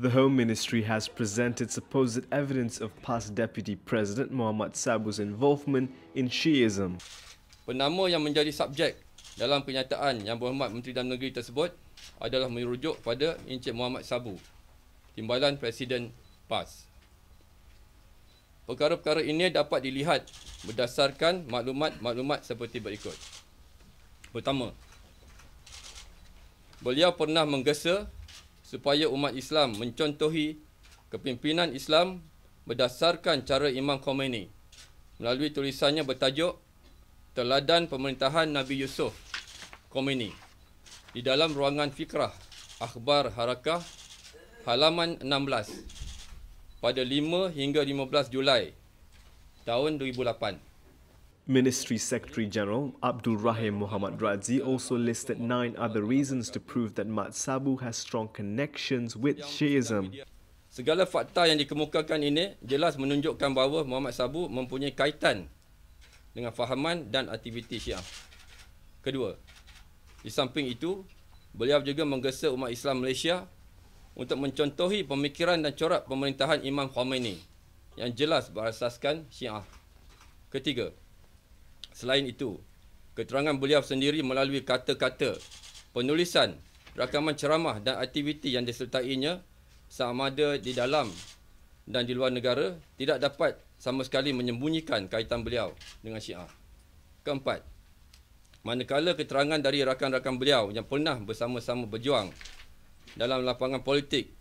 The Home Ministry has presented supposed evidence of past Deputy President Muhammad Sabu's involvement in Shiism. Penama yang menjadi subjek dalam kenyataan yang berhormat Menteri Dalam Negeri tersebut adalah merujuk pada Encik Muhammad Sabu, Timbalan Presiden PAS. Perkara-perkara ini dapat dilihat berdasarkan maklumat-maklumat seperti berikut. Pertama, beliau pernah menggesa supaya umat Islam mencontohi kepimpinan Islam berdasarkan cara Imam Khomeini melalui tulisannya bertajuk Teladan Pemerintahan Nabi Yusuf Khomeini di dalam ruangan fikrah Akhbar Harakah halaman 16 pada 5 hingga 15 Julai tahun 2008. Ministry Secretary General Abdul Rahim Muhammad Radzi also listed nine other reasons to prove that Mat Sabu has strong connections with Shiism. Segala fakta yang dikemukakan ini jelas menunjukkan bahawa Muhammad Sabu mempunyai kaitan dengan fahaman dan aktiviti Syiah. Kedua, di samping itu, beliau juga menggesa umat Islam Malaysia untuk mencontohi pemikiran dan corak pemerintahan Imam Khomeini yang jelas berasaskan Syiah. Ketiga, Selain itu, keterangan beliau sendiri melalui kata-kata, penulisan, rakaman ceramah dan aktiviti yang disertainya sama ada di dalam dan di luar negara tidak dapat sama sekali menyembunyikan kaitan beliau dengan Syiah. Keempat, manakala keterangan dari rakan-rakan beliau yang pernah bersama-sama berjuang dalam lapangan politik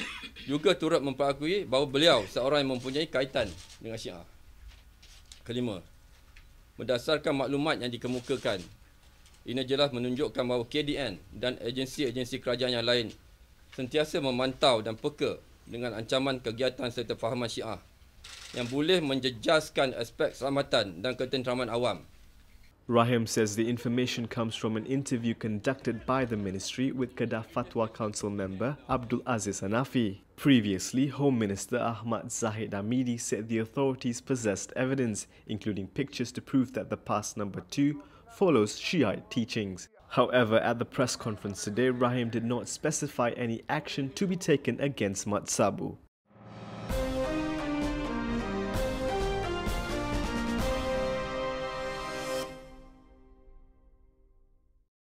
juga turut memperakui bahawa beliau seorang yang mempunyai kaitan dengan Syiah. Kelima, berdasarkan maklumat yang dikemukakan, ini jelas menunjukkan bahawa KDN dan agensi-agensi kerajaan yang lain sentiasa memantau dan peka dengan ancaman kegiatan serta fahaman syiah yang boleh menjejaskan aspek keselamatan dan ketenteraman awam. Rahim says the information comes from an interview conducted by the ministry with Qadda Fatwa Council member Abdul Aziz Anafi. Previously, Home Minister Ahmad Zahid Amidi said the authorities possessed evidence, including pictures to prove that the pass number two follows Shiite teachings. However, at the press conference today, Rahim did not specify any action to be taken against Matsabu.